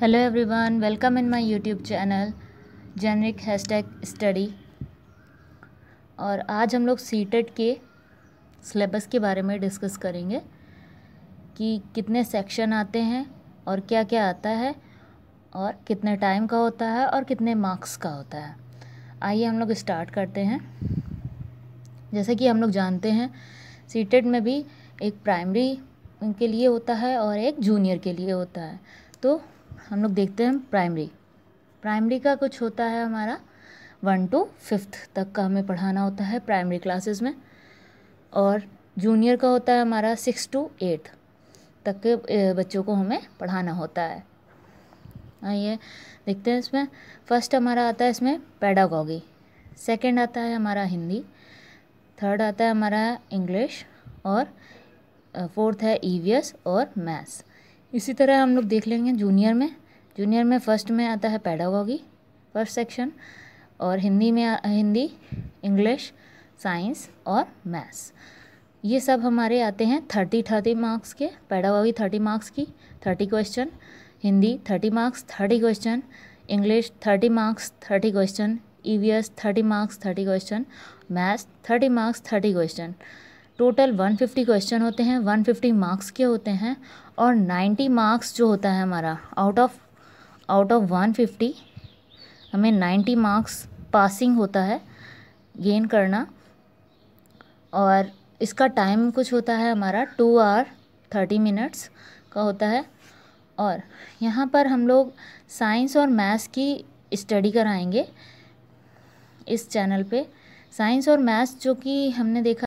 hello everyone welcome in my YouTube channel generic hashtag study और आज हम लोग सीटेट के सिलेबस के बारे में डिस्कस करेंगे कि कितने सेक्शन आते हैं और क्या क्या आता है और कितने टाइम का होता है और कितने मार्क्स का होता है आइए हम लोग स्टार्ट करते हैं जैसे कि हम लोग जानते हैं सीटेट में भी एक प्राइमरी के लिए होता है और एक जूनियर के लिए होता है तो हम लोग देखते हैं प्राइमरी प्राइमरी का कुछ होता है हमारा वन टू फिफ्थ तक का हमें पढ़ाना होता है प्राइमरी क्लासेस में और जूनियर का होता है हमारा सिक्स टू एट्थ तक के बच्चों को हमें पढ़ाना होता है आइए हाँ, देखते हैं इसमें फर्स्ट हमारा आता है इसमें पैडागॉगी सेकंड आता है हमारा हिंदी थर्ड आता है हमारा इंग्लिश और फोर्थ है ई e और मैथ्स इसी तरह हम लोग देख लेंगे जूनियर में जूनियर में फ़र्स्ट में आता है पैडागॉगी फर्स्ट सेक्शन और हिंदी में हिंदी इंग्लिश साइंस और मैथ्स ये सब हमारे आते हैं थर्टी थर्टी मार्क्स के पैडागॉगी थर्टी मार्क्स की thirty question Hindi thirty marks thirty question English thirty marks thirty question E V S thirty marks thirty question maths thirty marks thirty question total 150 question होते हैं 150 marks के होते हैं और 90 marks जो होता है हमारा आउट ऑफ आउट ऑफ 150 हमें 90 मार्क्स पासिंग होता है गेन करना और इसका टाइम कुछ होता है हमारा टू आर थर्टी मिनट्स का होता है और यहाँ पर हम लोग साइंस और मैथ्स की स्टडी कराएंगे इस चैनल पे साइंस और मैथ्स जो कि हमने देखा